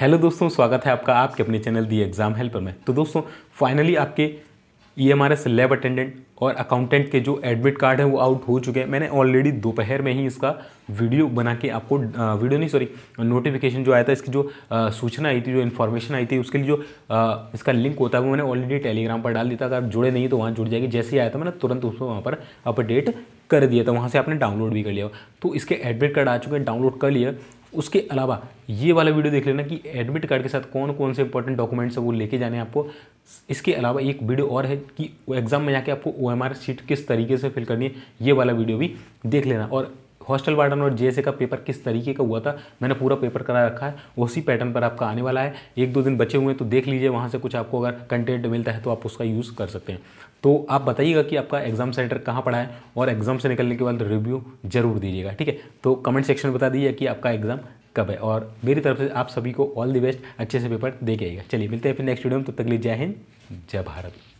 hello दोस्तों स्वागत है आपका आपके अपने चैनल दी एग्ज़ाम हेल्पर में तो दोस्तों फाइनली आपके E M R S lab attendant और अकाउंटेंट के जो एडमिट कार्ड है वो आउट हो चुके हैं मैंने ऑलरेडी दोपहर में ही इसका वीडियो बना के आपको वीडियो नहीं सॉरी नोटिफिकेशन जो आया था इसकी जो सूचना आई थी जो इन्फॉर्मेशन आई थी उसके लिए जो इसका लिंक होता है वो मैंने ऑलरेडी टेलीग्राम पर डाल दिया था अगर जुड़े नहीं तो वहाँ जुड़ जाएगी जैसे ही आया था मैंने तुरंत उसको वहाँ पर अपडेट कर दिया था वहाँ से आपने डाउनलोड भी कर लिया तो इसके एडमिट कार्ड आ चुके हैं डाउनलोड कर लिया उसके अलावा ये वाला वीडियो देख लेना कि एडमिट कार्ड के साथ कौन कौन से इंपॉर्टेंट डॉक्यूमेंट्स है वो लेके जाने आपको इसके अलावा एक वीडियो और है कि एग्ज़ाम में जाके आपको ओ सीट किस तरीके से फिल करनी है ये वाला वीडियो भी देख लेना और हॉस्टल वार्डन और जे का पेपर किस तरीके का हुआ था मैंने पूरा पेपर करा रखा है उसी पैटर्न पर आपका आने वाला है एक दो दिन बचे हुए हैं तो देख लीजिए वहाँ से कुछ आपको अगर कंटेंट मिलता है तो आप उसका यूज़ कर सकते हैं तो आप बताइएगा कि आपका एग्जाम सेंटर कहाँ पड़ा है और एग्जाम से निकलने के बाद रिव्यू जरूर दीजिएगा ठीक है तो कमेंट सेक्शन में बता दीजिए कि आपका एग्जाम कब है और मेरी तरफ से आप सभी को ऑल द बेस्ट अच्छे से पेपर दे के आइएगा चलिए मिलते हैं फिर नेक्स्ट वीडियो में तब तो तक लीजिए जय हिंद जय भारत